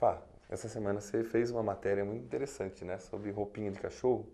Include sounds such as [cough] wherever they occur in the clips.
Fá, essa semana você fez uma matéria muito interessante, né? Sobre roupinha de cachorro.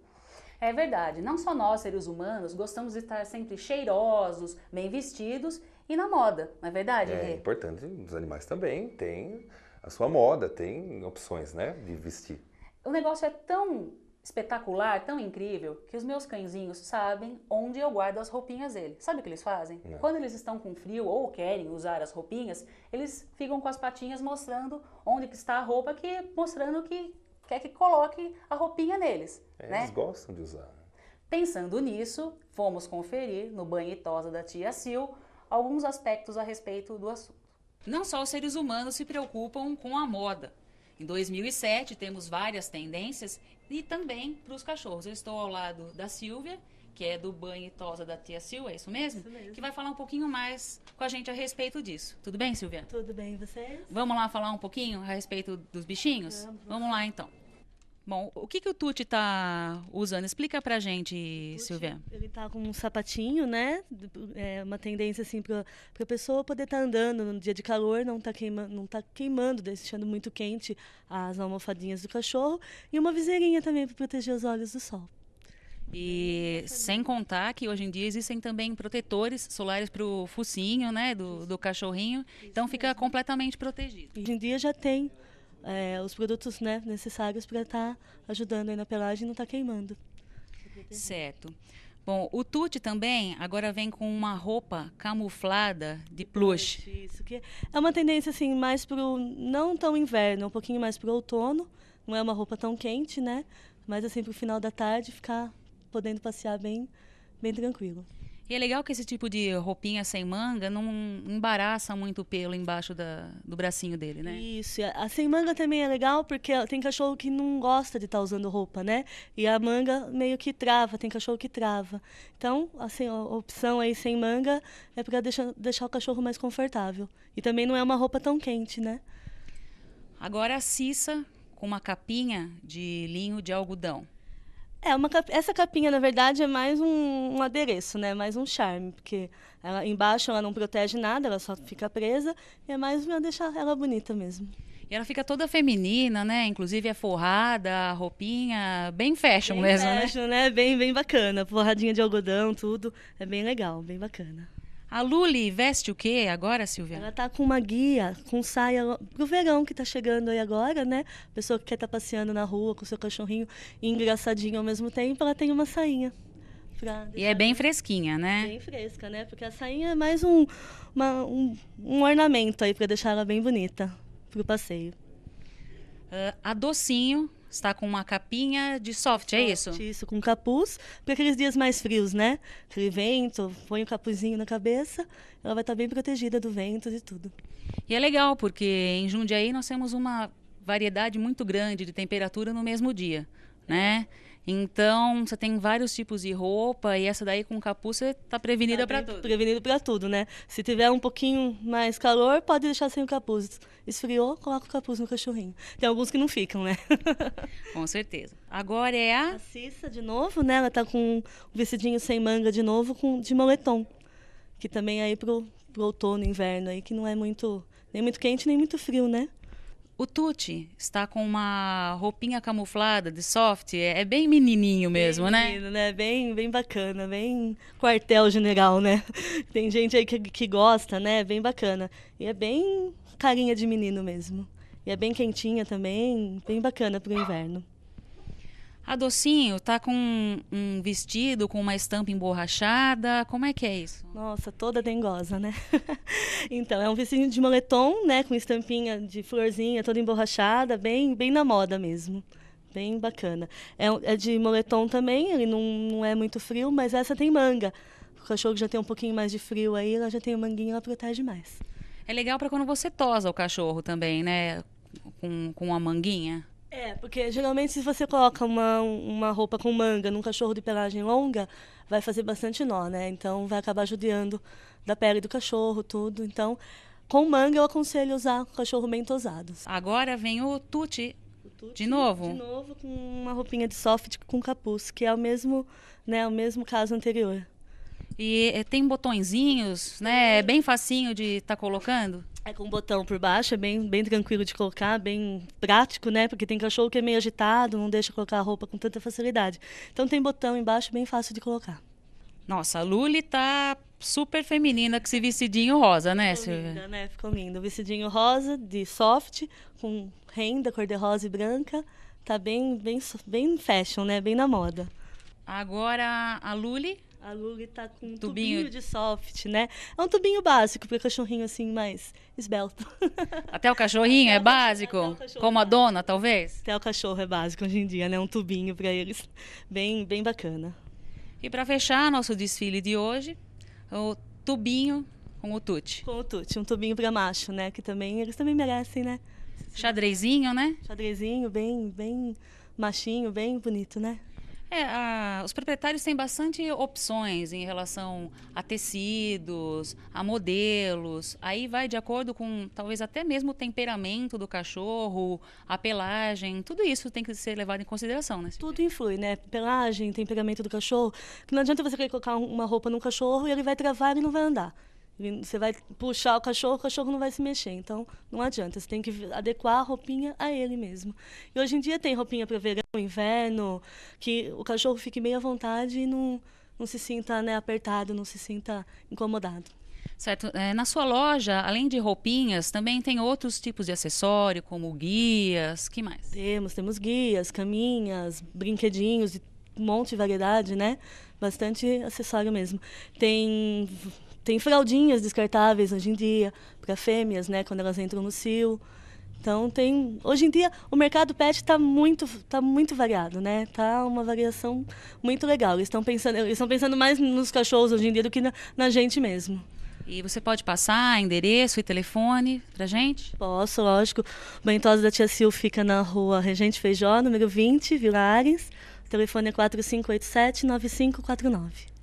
É verdade, não só nós, seres humanos, gostamos de estar sempre cheirosos, bem vestidos e na moda, não é verdade, É Rê? importante, os animais também têm a sua moda, têm opções, né? De vestir. O negócio é tão espetacular, tão incrível, que os meus cãezinhos sabem onde eu guardo as roupinhas dele. Sabe o que eles fazem? Não. Quando eles estão com frio ou querem usar as roupinhas, eles ficam com as patinhas mostrando onde que está a roupa, que mostrando que quer que coloque a roupinha neles. É, né? Eles gostam de usar. Pensando nisso, fomos conferir no banho e tosa da tia Sil alguns aspectos a respeito do assunto. Não só os seres humanos se preocupam com a moda, em 2007, temos várias tendências e também para os cachorros. Eu estou ao lado da Silvia, que é do banho e tosa da tia Silvia, é isso mesmo? isso mesmo? Que vai falar um pouquinho mais com a gente a respeito disso. Tudo bem, Silvia? Tudo bem, vocês? Vamos lá falar um pouquinho a respeito dos bichinhos? Vamos, Vamos lá, então. Bom, o que, que o Tuti está usando? Explica a gente, Tucci, Silvia. Ele está com um sapatinho, né? É uma tendência assim para a pessoa poder estar tá andando no dia de calor, não está queimando, não tá queimando, deixando muito quente as almofadinhas do cachorro e uma viseirinha também para proteger os olhos do sol. E sem contar que hoje em dia existem também protetores solares para o focinho, né, do, do cachorrinho. então fica completamente protegido. Hoje em dia já tem é, os produtos né, necessários para estar tá ajudando na pelagem e não estar tá queimando. Certo. Bom, o Tute também agora vem com uma roupa camuflada de plush. Isso, que é uma tendência assim mais pro não tão inverno, um pouquinho mais pro outono. Não é uma roupa tão quente, né? Mas assim o final da tarde ficar podendo passear bem, bem tranquilo. E é legal que esse tipo de roupinha sem manga não embaraça muito o pelo embaixo da, do bracinho dele, né? Isso. A sem manga também é legal porque tem cachorro que não gosta de estar tá usando roupa, né? E a manga meio que trava, tem cachorro que trava. Então, assim, a opção aí sem manga é para deixar, deixar o cachorro mais confortável. E também não é uma roupa tão quente, né? Agora a Cissa com uma capinha de linho de algodão. É, uma, essa capinha, na verdade, é mais um, um, adereço, né? Mais um charme, porque ela, embaixo ela não protege nada, ela só fica presa, e é mais para deixar ela bonita mesmo. E ela fica toda feminina, né? Inclusive é forrada, roupinha, bem fashion bem mesmo, né? fashion, né? né? Bem, bem bacana, forradinha de algodão, tudo, é bem legal, bem bacana. A Luli veste o que agora, Silvia? Ela está com uma guia, com saia pro verão que está chegando aí agora, né? pessoa que quer estar tá passeando na rua com seu cachorrinho engraçadinho ao mesmo tempo, ela tem uma sainha. E é bem fresquinha, né? Bem fresca, né? Porque a sainha é mais um, uma, um, um, ornamento aí para deixar ela bem bonita pro passeio. Uh, a docinho está com uma capinha de soft, é isso? Isso, com capuz, para aqueles dias mais frios, né? Aquele vento, põe o um capuzinho na cabeça, ela vai estar tá bem protegida do vento e tudo. E é legal, porque em Jundiaí nós temos uma variedade muito grande de temperatura no mesmo dia, né? É. Então, você tem vários tipos de roupa e essa daí com capuz você tá prevenida tá para tudo. Prevenido para tudo, né? Se tiver um pouquinho mais calor, pode deixar sem o capuz. Esfriou, coloca o capuz no cachorrinho. Tem alguns que não ficam, né? [laughs] com certeza. Agora é a... a Cissa de novo, né? Ela tá com um vestidinho sem manga de novo com de moletom, que também é aí pro, pro outono, inverno aí que não é muito nem muito quente, nem muito frio, né? O Tuti está com uma roupinha camuflada de soft, é, é bem menininho mesmo, bem né? Menino, né? Bem, bem bacana, bem quartel-general, né? [laughs] Tem gente aí que, que gosta, né? Bem bacana. E é bem carinha de menino mesmo. E é bem quentinha também, bem bacana para o inverno. A ah, Docinho tá com um, vestido com uma estampa emborrachada. Como é que é isso? Nossa, toda dengosa, né? [laughs] então, é um vestido de moletom, né? Com estampinha de florzinha, toda emborrachada, bem, bem na moda mesmo. Bem bacana. É, é de moletom também, ele não, não é muito frio, mas essa tem manga. O cachorro já tem um pouquinho mais de frio aí, ela já tem o manguinho, ela protege mais. É legal para quando você tosa o cachorro também, né? Com, com a manguinha. É, porque geralmente se você coloca uma, uma roupa com manga num cachorro de pelagem longa, vai fazer bastante nó, né? Então vai acabar judiando da pele do cachorro, tudo. Então, com manga eu aconselho usar cachorro bem tosados. Agora vem o tuti. De novo? De novo com uma roupinha de soft com capuz, que é o mesmo, né, o mesmo caso anterior. E eh, tem botõezinhos, né? É bem facinho de estar tá colocando. É com um botão por baixo, é bem, bem tranquilo de colocar, bem prático, né? Porque tem cachorro que é meio agitado, não deixa colocar a roupa com tanta facilidade. Então tem botão embaixo, bem fácil de colocar. Nossa, a Luli tá super feminina com esse vestidinho rosa, né, Ficou lindo, Linda, né? Ficou lindo. vestidinho rosa, de soft, com renda, cor de rosa e branca. Tá bem, bem, bem fashion, né? Bem na moda. Agora a Luli. A Luli tá com um tubinho. tubinho. de soft, né? É um tubinho básico, porque o cachorrinho assim mais esbelto. [laughs] Até o cachorrinho é básico? Cachorro, como a dona, talvez? Até o cachorro é básico hoje em dia, né? Um tubinho para eles. Bem, bem bacana. E para fechar nosso desfile de hoje, o tubinho com o tute. Com o tute, um tubinho para macho, né? Que também eles também merecem, né? Xadrezinho, né? Xadrezinho, bem, bem machinho, bem bonito, né? É, a, os proprietários têm bastante opções em relação a tecidos, a modelos. Aí vai de acordo com talvez até mesmo o temperamento do cachorro, a pelagem, tudo isso tem que ser levado em consideração, né? Tudo influi, né? Pelagem, temperamento do cachorro. não adianta você querer colocar uma roupa num cachorro e ele vai travar e não vai andar você vai puxar o cachorro, o cachorro não vai se mexer. Então, não adianta. Você tem que adequar a roupinha a ele mesmo. E hoje em dia tem roupinha para verão, inverno, que o cachorro fique bem à vontade e não, não se sinta né, apertado, não se sinta incomodado. Certo. É, na sua loja, além de roupinhas, também tem outros tipos de acessório, como guias, que mais? Temos, temos guias, caminhas, brinquedinhos, um monte de variedade, né? Bastante acessório mesmo. Tem tem fraldinhas descartáveis hoje em dia para fêmeas, né, quando elas entram no cio. Então tem, hoje em dia o mercado pet está muito, tá muito variado, né? Tá uma variação muito legal. Eles estão pensando, estão pensando mais nos cachorros hoje em dia do que na, na gente mesmo. E você pode passar endereço e telefone para gente? Posso, lógico. Bentosa da Tia Sil fica na rua Regente Feijó, número 20, Vilares. O telefone é 4587-9549.